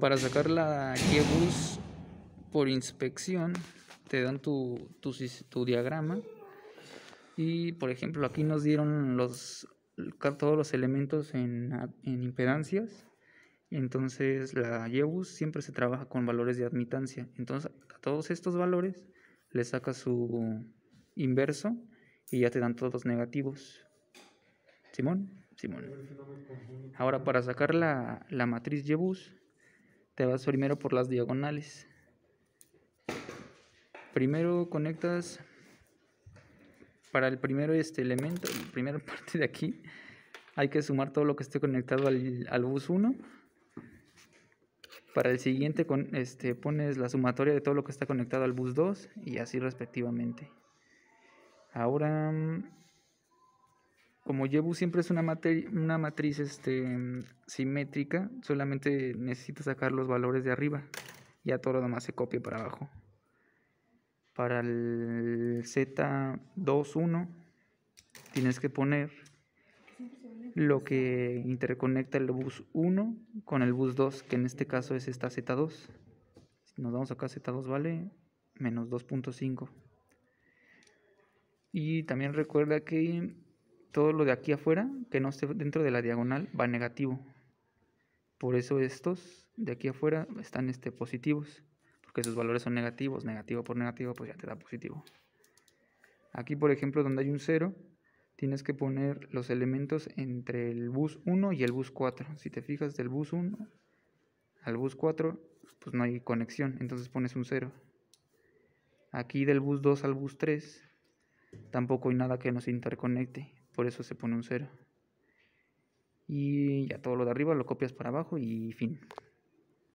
para sacar la Ybus por inspección te dan tu, diagrama y por ejemplo aquí nos dieron los todos los elementos en, impedancias entonces la Yebus siempre se trabaja con valores de admitancia entonces a todos estos valores le sacas su inverso y ya te dan todos los negativos Simón Simón ahora para sacar la, la matriz Yebus te vas primero por las diagonales. Primero conectas para el primero este elemento, la primera parte de aquí, hay que sumar todo lo que esté conectado al, bus 1. Para el siguiente este, pones la sumatoria de todo lo que está conectado al bus 2 y así respectivamente. Ahora como G-Bus siempre es una, una matriz este, simétrica, solamente necesitas sacar los valores de arriba. Ya todo lo demás se copia para abajo. Para el Z21 tienes que poner lo que interconecta el bus 1 con el bus 2, que en este caso es esta Z2. Si nos vamos acá Z2 vale menos 2.5. Y también recuerda que todo lo de aquí afuera que no esté dentro de la diagonal va negativo. Por eso estos de aquí afuera están este, positivos, porque sus valores son negativos, negativo por negativo, pues ya te da positivo. Aquí, por ejemplo, donde hay un 0, tienes que poner los elementos entre el bus 1 y el bus 4. Si te fijas del bus 1 al bus 4, pues no hay conexión, entonces pones un 0. Aquí del bus 2 al bus 3, tampoco hay nada que nos interconecte, por eso se pone un cero. Y ya todo lo de arriba lo copias para abajo y fin.